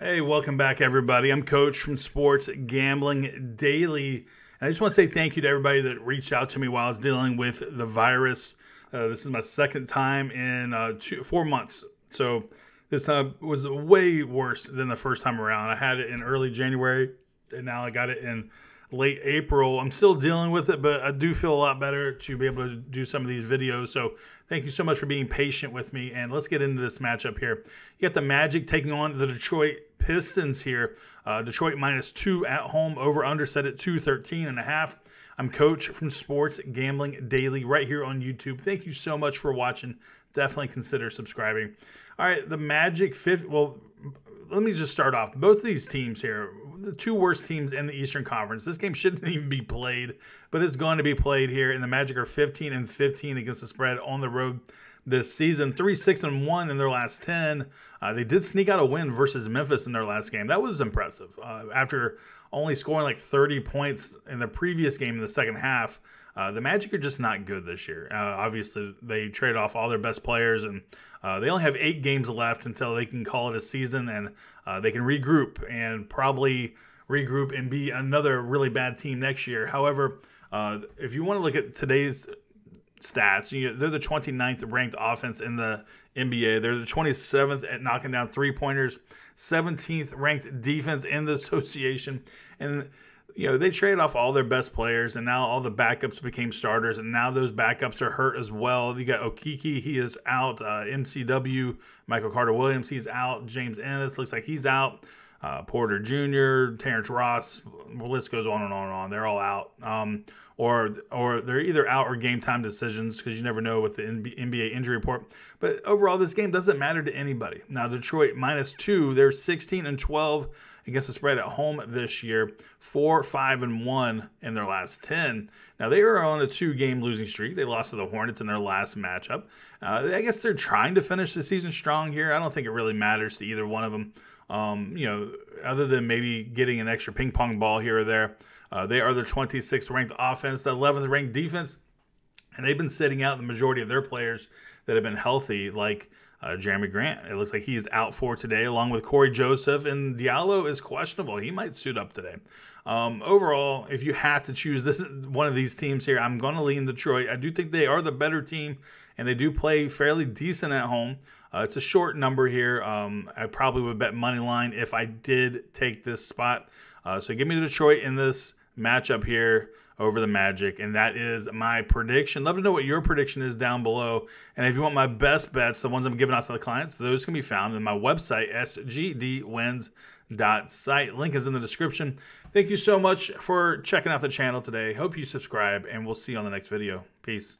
Hey, welcome back, everybody. I'm Coach from Sports Gambling Daily. And I just want to say thank you to everybody that reached out to me while I was dealing with the virus. Uh, this is my second time in uh, two, four months. So this time uh, was way worse than the first time around. I had it in early January, and now I got it in late April. I'm still dealing with it, but I do feel a lot better to be able to do some of these videos. So thank you so much for being patient with me. And let's get into this matchup here. You got the Magic taking on the Detroit Pistons here. Uh, Detroit minus two at home, over under set at 213 and a half. I'm Coach from Sports Gambling Daily right here on YouTube. Thank you so much for watching. Definitely consider subscribing. All right, the Magic 50. Well, let me just start off. Both of these teams here, the two worst teams in the Eastern Conference. This game shouldn't even be played, but it's going to be played here. And the Magic are 15 and 15 against the spread on the road this season. Three, six, and one in their last 10. Uh, they did sneak out a win versus Memphis in their last game. That was impressive. Uh, after only scoring like 30 points in the previous game in the second half, uh, the Magic are just not good this year. Uh, obviously, they trade off all their best players, and uh, they only have eight games left until they can call it a season and uh, they can regroup and probably regroup and be another really bad team next year. However, uh, if you want to look at today's stats, you they're the 29th ranked offense in the NBA. They're the 27th at knocking down three pointers, 17th ranked defense in the association, and you know, they traded off all their best players, and now all the backups became starters, and now those backups are hurt as well. You got Okiki, he is out. Uh, MCW, Michael Carter Williams, he's out. James Ennis looks like he's out. Uh, Porter Jr., Terrence Ross, the list goes on and on and on. They're all out, um, or or they're either out or game time decisions because you never know with the NBA injury report. But overall, this game doesn't matter to anybody. Now Detroit minus two, they're 16 and 12 against the spread at home this year, four, five, and one in their last 10. Now, they are on a two game losing streak. They lost to the Hornets in their last matchup. Uh, I guess they're trying to finish the season strong here. I don't think it really matters to either one of them. Um, you know, other than maybe getting an extra ping pong ball here or there, uh, they are the 26th ranked offense, the 11th ranked defense, and they've been sitting out the majority of their players that have been healthy, like uh, Jeremy Grant, it looks like he's out for today, along with Corey Joseph, and Diallo is questionable. He might suit up today. Um, overall, if you have to choose this one of these teams here, I'm going to lean Detroit. I do think they are the better team, and they do play fairly decent at home. Uh, it's a short number here. Um, I probably would bet money line if I did take this spot. Uh, so give me Detroit in this matchup here over the Magic. And that is my prediction. Love to know what your prediction is down below. And if you want my best bets, the ones I'm giving out to the clients, those can be found in my website, sgdwins.site. Link is in the description. Thank you so much for checking out the channel today. Hope you subscribe, and we'll see you on the next video. Peace.